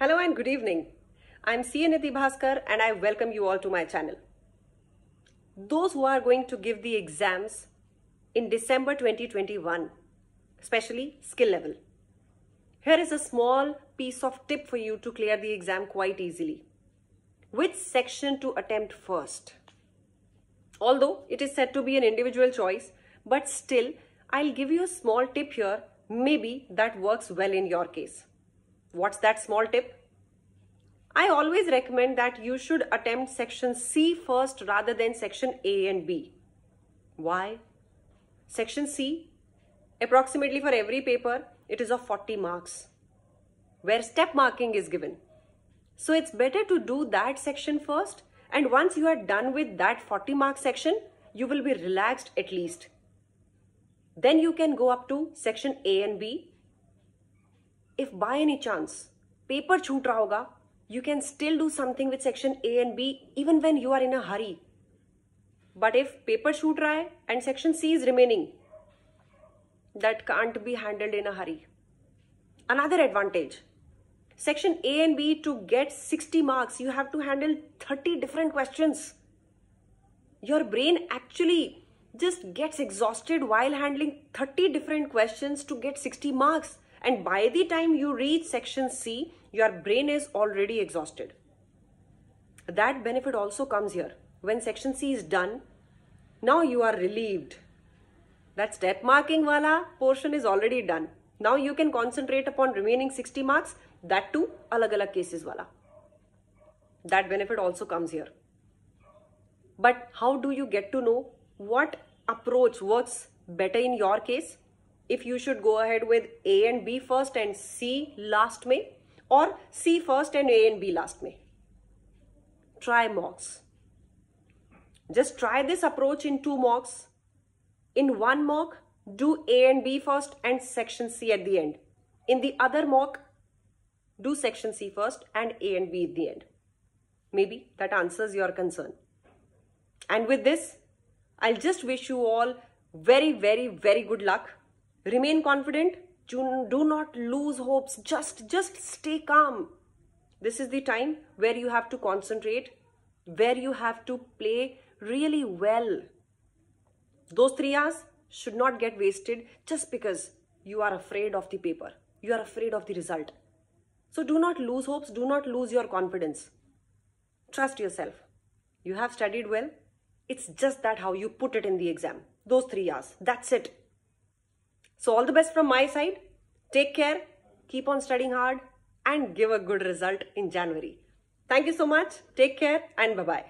Hello and good evening. I'm CA Niti Bhaskar and I welcome you all to my channel. Those who are going to give the exams in December 2021, especially skill level. Here is a small piece of tip for you to clear the exam quite easily. Which section to attempt first? Although it is said to be an individual choice, but still I'll give you a small tip here, maybe that works well in your case. What's that small tip? I always recommend that you should attempt section C first rather than section A and B. Why? Section C, approximately for every paper, it is of 40 marks, where step marking is given. So it's better to do that section first and once you are done with that 40 mark section, you will be relaxed at least. Then you can go up to section A and B if by any chance paper छूट रहा you can still do something with section A and B even when you are in a hurry. But if paper shoot raha hai and section C is remaining, that can't be handled in a hurry. Another advantage, section A and B to get 60 marks, you have to handle 30 different questions. Your brain actually just gets exhausted while handling 30 different questions to get 60 marks. And by the time you reach section C, your brain is already exhausted. That benefit also comes here. When section C is done, now you are relieved. That step marking wala portion is already done. Now you can concentrate upon remaining 60 marks, that too alag alag cases wala. That benefit also comes here. But how do you get to know what approach works better in your case? if you should go ahead with A and B first and C last me or C first and A and B last me. Try mocks. Just try this approach in two mocks. In one mock, do A and B first and section C at the end. In the other mock, do section C first and A and B at the end. Maybe that answers your concern. And with this, I'll just wish you all very, very, very good luck Remain confident. Do not lose hopes. Just, just stay calm. This is the time where you have to concentrate, where you have to play really well. Those three hours should not get wasted just because you are afraid of the paper. You are afraid of the result. So do not lose hopes. Do not lose your confidence. Trust yourself. You have studied well. It's just that how you put it in the exam. Those three hours. That's it. So all the best from my side. Take care, keep on studying hard and give a good result in January. Thank you so much. Take care and bye-bye.